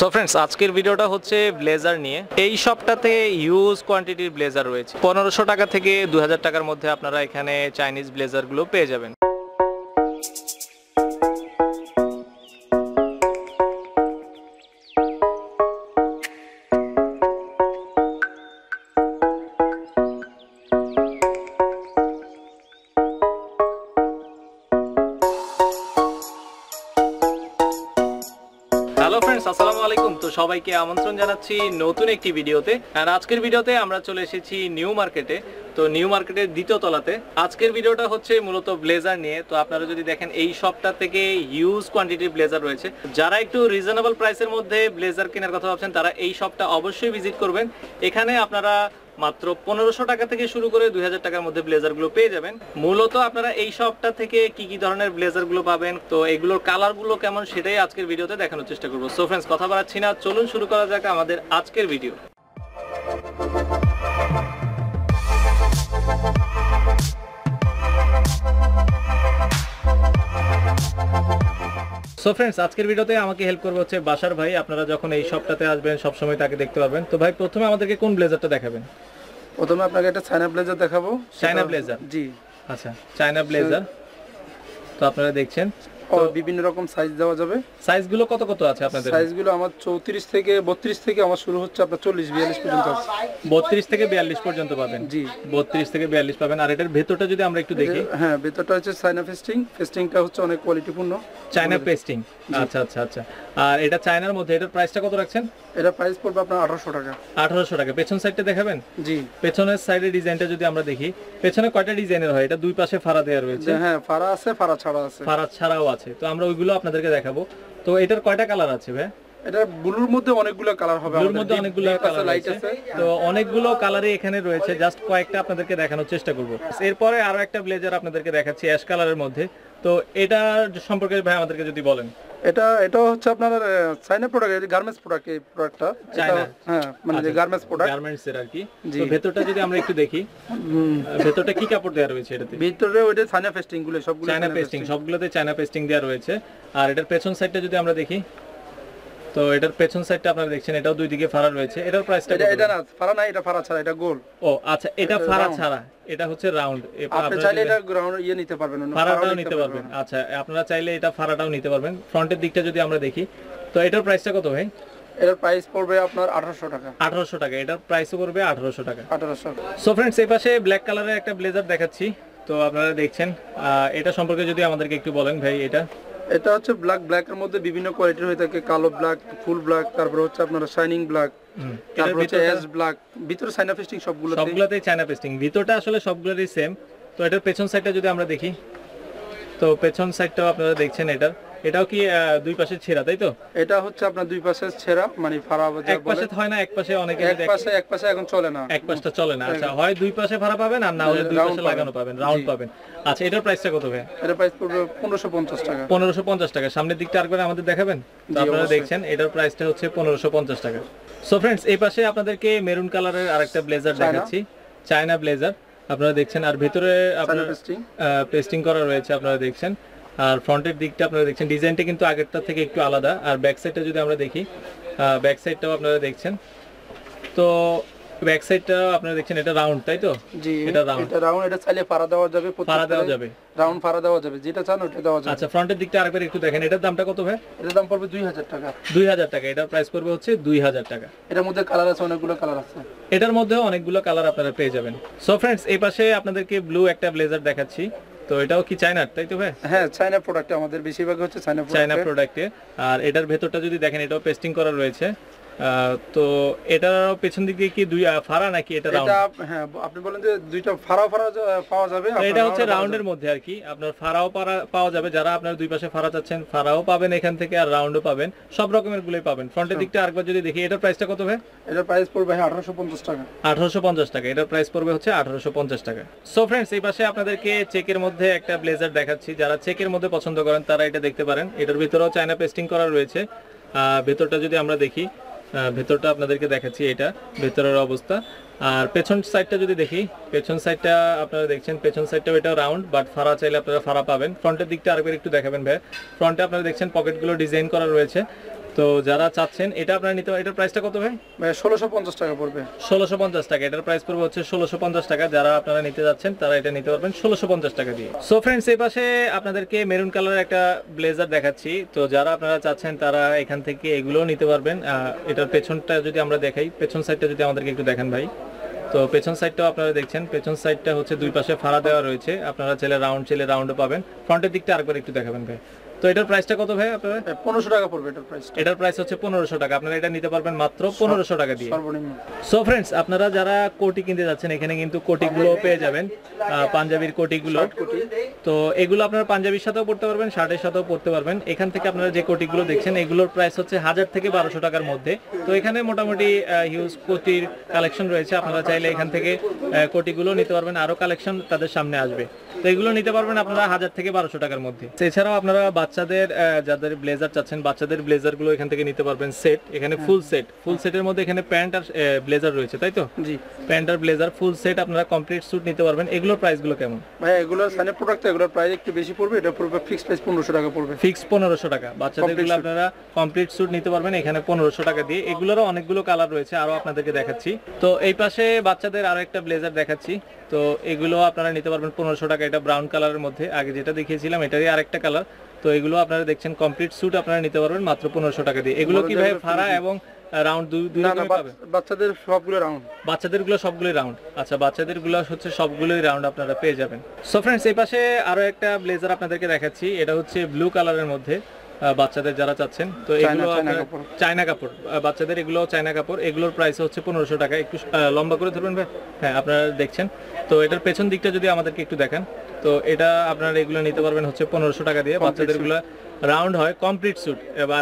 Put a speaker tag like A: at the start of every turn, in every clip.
A: So friends আজকের ভিডিওটা হচ্ছে ব্লেজার নিয়ে এই শপটাতে ইউজ কোয়ান্টিটির ব্লেজার রয়েছে পনেরোশো টাকা থেকে দু টাকার মধ্যে আপনারা এখানে চাইনিজ ব্লেজারগুলো পেয়ে যাবেন সবাইকে আমন্ত্রণ জানাচ্ছি নতুন একটি ভিডিওতে আর আজকের ভিডিওতে আমরা চলে এসেছি নিউ মার্কেটে তো নিউ মার্কেটের দ্বিতীয় তলাতে আজকের ভিডিওটা হচ্ছে মূলত ব্লেজার নিয়ে তো আপনারা যদি দেখেন এই শপটা থেকে হিউজ কোয়ান্টিটির ব্লেজার রয়েছে যারা একটু রিজনেবল প্রাইসের মধ্যে ব্লেজার কেনার কথা ভাবছেন তারা এই শপটা অবশ্যই ভিজিট করবেন এখানে আপনারা মাত্র পনেরোশো টাকা থেকে শুরু করে দুই হাজার টাকার মধ্যে ব্লেজারগুলো পেয়ে যাবেন মূলত আপনারা এই শপটা থেকে কি কি ধরনের ব্লেজারগুলো পাবেন তো এগুলোর কালারগুলো কেমন সেটাই আজকের ভিডিওতে দেখানোর চেষ্টা করবো সো ফ্রেন্ডস কথা বলাচ্ছি না চলুন শুরু করা যাক আমাদের আজকের ভিডিও সো ফ্রেন্ডস আজকের ভিডিওতে আমাকে হেল্প করবে হচ্ছে বাসার ভাই আপনারা যখন এই শপটাতে আসবেন সবসময় তাকে দেখতে পাবেন তো ভাই প্রথমে আমাদেরকে কোন ব্লেজারটা দেখাবেন প্রথমে আপনাকে একটা চায়না ব্লেজার দেখাবো চায়না ব্লেজার জি আচ্ছা চায়না ব্লেজার তো আপনারা দেখছেন
B: তো বিভিন্ন রকম সাইজ দেওয়া যাবে সাইজগুলো কত কত আছে আপনাদের সাইজগুলো আমার 34 থেকে 32 থেকে আমার শুরু হচ্ছে আপনার 40 42 পর্যন্ত আছে 32 থেকে 42 পর্যন্ত
A: পাবেন জি 32 থেকে 42 পাবেন আর এটার ভেতরটা যদি আমরা একটু দেখি
B: হ্যাঁ ভেতরটা হচ্ছে চায়না ফেস্টিং ফেস্টিংটা হচ্ছে অনেক কোয়ালিটিপূর্ণ চায়না
A: আচ্ছা আচ্ছা আচ্ছা আর এটা চায়নার মধ্যে এটার
B: প্রাইসটা কত রাখছেন এটা প্রাইস পড়বে আপনার 1800 টাকা
A: 1800 টাকা পেছন সাইডটা দেখাবেন জি পেছনের সাইডের ডিজাইনটা যদি আমরা দেখি পেছনে কয়টা ডিজাইনের হয় এটা দুই পাশে ফাড়া দেওয়া রয়েছে
B: হ্যাঁ ফাড়া আছে ফাড়া ছাড়া আছে ফাড়া
A: ছাড়াও আছে তো আমরা ওইগুলো আপনাদেরকে দেখাবো তো এটার কয়টা কালার আছে ভাই ব্লুর মধ্যে কালার হবে ব্লুর মধ্যে কালার তো কালারই এখানে রয়েছে জাস্ট কয়েকটা আপনাদেরকে দেখানোর চেষ্টা এরপরে আরো একটা ব্লেজার আপনাদেরকে দেখাচ্ছি অ্যাশ কালারের মধ্যে তো এটা সম্পর্কে ভাই আমাদেরকে যদি বলেন
B: এটা এটা হচ্ছে আপনার চাইনা প্রোডাক্ট এই গার্মেন্টস প্রোডাক্ট এই প্রোডাক্টটা চাইনা হ্যাঁ
A: মানে যে গার্মেন্টস প্রোডাক্ট গার্মেন্টস এর আর কি তো ভেতরটা যদি আমরা একটু দেখি ভেতরটা কি কাপড় দেয়া রয়েছে এটাতে ভিতরে যে চাইনা পেস্টিং গুলো সবগুলো চাইনা পেস্টিং সবগুলোতে চাইনা পেস্টিং দেয়া রয়েছে আর এটার পেছন সাইডটা যদি আমরা দেখি তো এটার পেছন সাইডটা আপনারা দেখছেন এটাও দুই দিকে ফাড়া রয়েছে এটার প্রাইসটা এটা এটা না
B: ফাড়া না এটা ফাড়া ছাড়া এটা গোল
A: ও আচ্ছা এটা ফাড়া ছাড়া এটা হচ্ছে রাউন্ড আপনি চাইলে এটা
B: গ্রাউন্ড ইয়ে নিতে পারবেন ফাড়াটাও নিতে পারবেন
A: আচ্ছা আপনারা চাইলে এটা ফাড়াটাও নিতে পারবেন ফ্রন্টের দিকটা যদি আমরা দেখি তো এটার প্রাইসটা কত ভাই এটার প্রাইস পড়বে আপনার 1800 টাকা 1800 টাকা এটার প্রাইস পড়বে 1800 টাকা 1800 সো फ्रेंड्स এই পাশে ব্ল্যাক কালারের একটা ব্লেজার দেখাচ্ছি তো আপনারা দেখছেন এটা সম্পর্কে যদি আমাদেরকে একটু বলেন ভাই এটা
B: এটা হচ্ছে ব্ল্যাক ব্ল্যাক এর মধ্যে বিভিন্ন কোয়ালিটির হয়ে থাকে কালো ব্ল্যাক ফুল ব্ল্যাক তারপর হচ্ছে আপনার শাইনিং ব্ল্যাক
A: তারপর হচ্ছে এস
B: ব্ল্যাক ভিতরে চায়না পেস্টিং সবগুলোতে সবগুলোতেই
A: চায়না পেস্টিং ভিতরটা আসলে সবগুলোরই সেম তো এটার পেছন সাইডটা যদি আমরা দেখি তো পেছন সাইডটাও আপনারা দেখছেন এটা এটাও কি দুই পাশে ছেঁড়া তাই তো এটা হচ্ছে আপনার দুই পাশে ছেঁড়া মানে ফাড়া এক পাশে হয় না এক পাশে এক পাশে
B: এক পাশে এখন চলে না
A: এক পাশটা চলে না আচ্ছা হ্যাঁ। হয় দুই পাশে ফাড়া পাবেন আর না হলে দুই পাশে লাগানো পাবেন রাউন্ড পাবেন আচ্ছা এটার প্রাইসটা কত ভাই
B: এটার প্রাইস পড়বে 1550 টাকা
A: 1550 টাকা সামনের দিকটা আরেকবার আমাদের দেখাবেন আপনারা দেখছেন এটার প্রাইসটা হচ্ছে 1550 টাকা সো ফ্রেন্ডস এই পাশে আপনাদেরকে মেরুন কালারের আরেকটা ব্লেজার দেখাচ্ছি চায়না ব্লেজার আপনারা দেখছেন আর ভেতরে আপনার পেস্টিং করা রয়েছে আপনারা দেখছেন আর ফ্রন্টের দিকটা আপনারা দেখছেন ডিজাইনটা কিন্তু আগেরটা থেকে একটু আলাদা আর ব্যাক সাইডটা যদি আমরা দেখি ব্যাক সাইডটাও আপনারা দেখছেন তো ব্যাক সাইডটা আপনারা দেখছেন এটা রাউন্ড তাই তো জি এটা রাউন্ড এটা
B: রাউন্ড এটা চাইলে পাড়া দেওয়া যাবে পাড়া দেওয়া যাবে রাউন্ড পাড়া দেওয়া যাবে যেটা চান
A: ওটা দেওয়া যাবে আচ্ছা ফ্রন্টের দিকটা আরেকবার একটু দেখেন এটার দামটা কত ভাই এটার দাম পড়বে 2000 টাকা 2000 টাকা এটা প্রাইস করবে হচ্ছে 2000 টাকা এটার মধ্যে কালার আছে অনেকগুলো কালার আছে এটার মধ্যে অনেকগুলো কালার আপনারা পেয়ে যাবেন সো ফ্রেন্ডস এই পাশে আপনাদেরকে ব্লু একটা ব্লেজার দেখাচ্ছি তো এটাও কি চায়নার তাই তো ভাই হ্যাঁ
B: চায়না প্রোডাক্ট আমাদের বেশিরভাগ হচ্ছে চায়না চায়না
A: প্রোডাক্টে আর এটার ভেতরটা যদি দেখেন এটাও পেস্টিং করা রয়েছে তো এটার পেছন দিকে কি দুই ফাড়া নাকি এটা রাউন্ড
B: হ্যাঁ আপনি বলেন যে দুইটা ফাড়া ফাড়া পাওয়া যাবে মানে এটা হচ্ছে রাউন্ডের
A: মধ্যে আর কি আপনার ফাড়াও পাওয়া যাবে যারা আপনার দুই পাশে ফাড়া চাচ্ছেন ফাড়াও পাবেন এখান থেকে আর রাউন্ডও পাবেন সব রকমের গুলোই পাবেন ফ্রন্টের দিকটা আরেকবার যদি দেখি এটার প্রাইসটা কত ভাই এটার প্রাইস পড়বে 1850 টাকা 1850 টাকা এটার প্রাইস পড়বে হচ্ছে 1850 টাকা সো फ्रेंड्स এই পাশে আপনাদেরকে চেকের মধ্যে একটা ব্লেজার দেখাচ্ছি যারা চেকের মধ্যে পছন্দ করেন তারা এটা দেখতে পারেন এটার ভিতরেও চায়না পেস্টিং করা রয়েছে ভেতরটা যদি আমরা দেখি ভেতরটা আপনাদেরকে দেখাচ্ছি এটা ভেতরের অবস্থা আর পেছন সাইডটা যদি দেখি পেছন সাইডটা আপনারা দেখছেন পেছন সাইডটাও এটা রাউন্ড বাট ফাড়া চাইলে আপনারা ফাড়া পাবেন ফ্রন্টের দিকটা আরেকবার একটু দেখাবেন ভাই ফ্রন্টে আপনারা দেখছেন পকেটগুলো ডিজাইন করা রয়েছে তো যারা চাচ্ছেন এটা আপনারা নিতে পারেন এটার প্রাইসটা কত ভাই
B: ভাই ষোলোশো পঞ্চাশ টাকা পড়বে
A: ষোলোশো পঞ্চাশ টাকা এটার প্রাইস পড়বে হচ্ছে ষোলোশো পঞ্চাশ টাকা যারা আপনারা নিতে যাচ্ছেন তারা এটা নিতে পারবেন ষোলোশো পঞ্চাশ টাকা দিয়ে সো ফ্রেন্ডস এই পাশে আপনাদেরকে মেরুন কালারের একটা ব্লেজার দেখাচ্ছি তো যারা আপনারা চাচ্ছেন তারা এখান থেকে এগুলোও নিতে পারবেন এটার পেছনটা যদি আমরা দেখাই পেছন সাইডটা যদি আমাদেরকে একটু দেখেন ভাই তো পেছন সাইডটাও আপনারা দেখছেন পেছন সাইডটা হচ্ছে দুই পাশে ফাড়া দেওয়া রয়েছে আপনারা ছেলে রাউন্ড ছেলে রাউন্ডও পাবেন ফ্রন্টের দিকটা আরেকবার একটু দেখাবেন ভাই তো এটার প্রাইসটা কত ভাই আপনার পনেরোশো টাকা পড়বে এটার প্রাইস এটার প্রাইস হচ্ছে পনেরোশো টাকা আপনারা এটা নিতে পারবেন মাত্র পনেরোশো টাকা দিয়ে সো ফ্রেন্ডস আপনারা যারা কোটি কিনতে যাচ্ছেন এখানে কিন্তু কোটিগুলো পেয়ে যাবেন পাঞ্জাবির কোটিগুলো তো এগুলো আপনারা পাঞ্জাবির সাথেও পড়তে পারবেন শার্টের সাথেও পড়তে পারবেন এখান থেকে আপনারা যে কোটিগুলো দেখছেন এগুলোর প্রাইস হচ্ছে হাজার থেকে বারোশো টাকার মধ্যে তো এখানে মোটামুটি হিউজ কোটির কালেকশন রয়েছে আপনারা চাইলে এখান থেকে কোটিগুলো নিতে পারবেন আরও কালেকশন তাদের সামনে আসবে তো এগুলো নিতে পারবেন আপনারা হাজার থেকে বারোশো টাকার মধ্যে এছাড়াও আপনারা বাচ্চাদের যাদের ব্লেজার চাচ্ছেন বাচ্চাদের ব্লেজার গুলো এখান থেকে নিতে পারবেন সেট এখানে ফুল সেট ফুল সেটের মধ্যে এখানে প্যান্ট আর ব্লেজার রয়েছে তাই তো জি প্যান্ট আর ব্লেজার ফুল সেট আপনারা কমপ্লিট স্যুট নিতে পারবেন এগুলোর গুলো কেমন
B: ভাই এগুলো সানে প্রোডাক্ট এগুলোর প্রাইস একটু বেশি পড়বে এটা পড়বে
A: ফিক্স প্রাইস 1500 টাকা পড়বে ফিক্স 1500 টাকা বাচ্চাদের গুলো আপনারা কমপ্লিট স্যুট নিতে পারবেন এখানে 1500 টাকা দিয়ে এগুলোরও অনেকগুলো কালার রয়েছে আরো আপনাদেরকে দেখাচ্ছি তো এই পাশে বাচ্চাদের আরো একটা ব্লেজার দেখাচ্ছি তো এগুলো আপনারা নিতে পারবেন পনেরোশো টাকা এটা ব্রাউন কালারের মধ্যে আগে যেটা দেখিয়েছিলাম এটারই আরেকটা কালার তো এগুলো আপনারা দেখছেন কমপ্লিট স্যুট আপনারা নিতে পারবেন মাত্র পনেরোশো টাকা দিয়ে এগুলো কি ভাই ফাড়া এবং রাউন্ড দুই
B: বাচ্চাদের সবগুলো রাউন্ড
A: বাচ্চাদের গুলো সবগুলোই রাউন্ড আচ্ছা বাচ্চাদের হচ্ছে সবগুলোই রাউন্ড আপনারা পেয়ে যাবেন সো ফ্রেন্ডস আরো একটা ব্লেজার আপনাদেরকে দেখাচ্ছি এটা হচ্ছে ব্লু কালারের মধ্যে বাচ্চাদের যারা চাচ্ছেন তো এগুলো চায়না কাপড় বাচ্চাদের এগুলো চায়না কাপড় এগুলোর প্রাইস হচ্ছে পনেরোশো টাকা একটু লম্বা করে ধরবেন ভাই হ্যাঁ আপনারা দেখছেন তো এটার পেছন দিকটা যদি আমাদেরকে একটু দেখেন তো এটা আপনারা এগুলো নিতে পারবেন হচ্ছে পনেরোশো টাকা দিয়ে বাচ্চাদেরগুলো রাউন্ড হয় কমপ্লিট স্যুট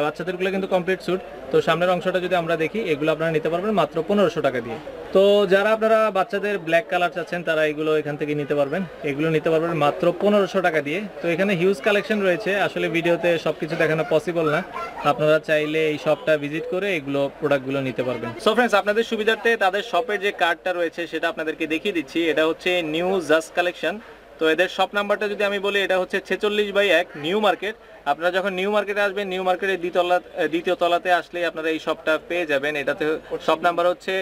A: বাচ্চাদেরগুলো কিন্তু কমপ্লিট স্যুট তো সামনের অংশটা যদি আমরা দেখি এগুলো আপনারা নিতে পারবেন মাত্র পনেরোশো টাকা দিয়ে তো যারা আপনারা বাচ্চাদের ব্ল্যাক কালার চাচ্ছেন তারা এগুলো এখান থেকে নিতে পারবেন এগুলো নিতে পারবেন মাত্র পনেরোশো টাকা দিয়ে তো এখানে হিউজ কালেকশন রয়েছে আসলে ভিডিওতে সব কিছু দেখানো পসিবল না আপনারা চাইলে এই শপটা ভিজিট করে এগুলো প্রোডাক্টগুলো নিতে পারবেন সো ফ্রেন্ডস আপনাদের সুবিধার্থে তাদের শপের যে কার্ডটা রয়েছে সেটা আপনাদেরকে দেখিয়ে দিচ্ছি এটা হচ্ছে নিউ জাস্ট কালেকশন তো এদের শপ নাম্বারটা যদি আমি বলি এটা হচ্ছে ছেচল্লিশ বাই এক নিউ মার্কেট আপনারা যখন নিউ মার্কেটে আসবেন নিউ মার্কেটের দ্বিতলা দ্বিতীয় তলাতে আসলে আপনারা এই শপটা পেয়ে যাবেন এটাতে শপ নাম্বার হচ্ছে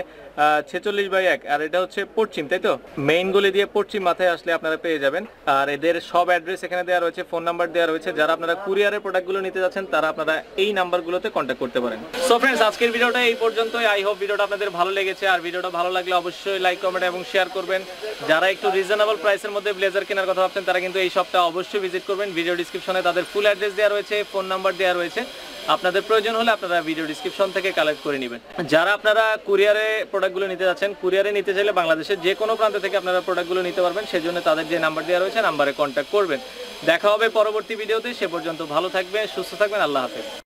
A: ছেচল্লিশ বাই এক আর এটা হচ্ছে পশ্চিম তাই তো মেইন গলি দিয়ে পশ্চিম মাথায় আসলে আপনারা পেয়ে যাবেন আর এদের সব অ্যাড্রেস এখানে দেওয়া রয়েছে ফোন নাম্বার দেওয়া রয়েছে যারা আপনারা কুরিয়ারের প্রোডাক্টগুলো নিতে যাচ্ছেন তারা আপনারা এই নাম্বারগুলোতে কন্ট্যাক্ট করতে পারেন সো ফ্রেন্ডস আজকের ভিডিওটা এই পর্যন্ত আই হোপ ভিডিওটা আপনাদের ভালো লেগেছে আর ভিডিওটা ভালো লাগলে অবশ্যই লাইক কমেন্ট এবং শেয়ার করবেন যারা একটু রিজনেবল প্রাইসের মধ্যে ব্লেজার কেনার কথা ভাবছেন তারা কিন্তু এই শপটা অবশ্যই ভিজিট করবেন ভিডিও ডিসক্রিপশনে তাদের ফুল অ্যাড্রেস অ্যাড্রেস দেওয়া রয়েছে ফোন নাম্বার দেওয়া রয়েছে আপনাদের প্রয়োজন হলে আপনারা ভিডিও ডিসক্রিপশন থেকে কালেক্ট করে নেবেন যারা আপনারা কুরিয়ারে প্রোডাক্টগুলো নিতে যাচ্ছেন কুরিয়ারে নিতে চাইলে বাংলাদেশের যে কোনো প্রান্ত থেকে আপনারা প্রোডাক্টগুলো নিতে পারবেন সেজন্য তাদের যে নাম্বার দেওয়া রয়েছে নাম্বারে কন্ট্যাক্ট করবেন দেখা হবে পরবর্তী ভিডিওতে সে পর্যন্ত ভালো থাকবেন সুস্থ থাকবেন আল্লাহ হাফেজ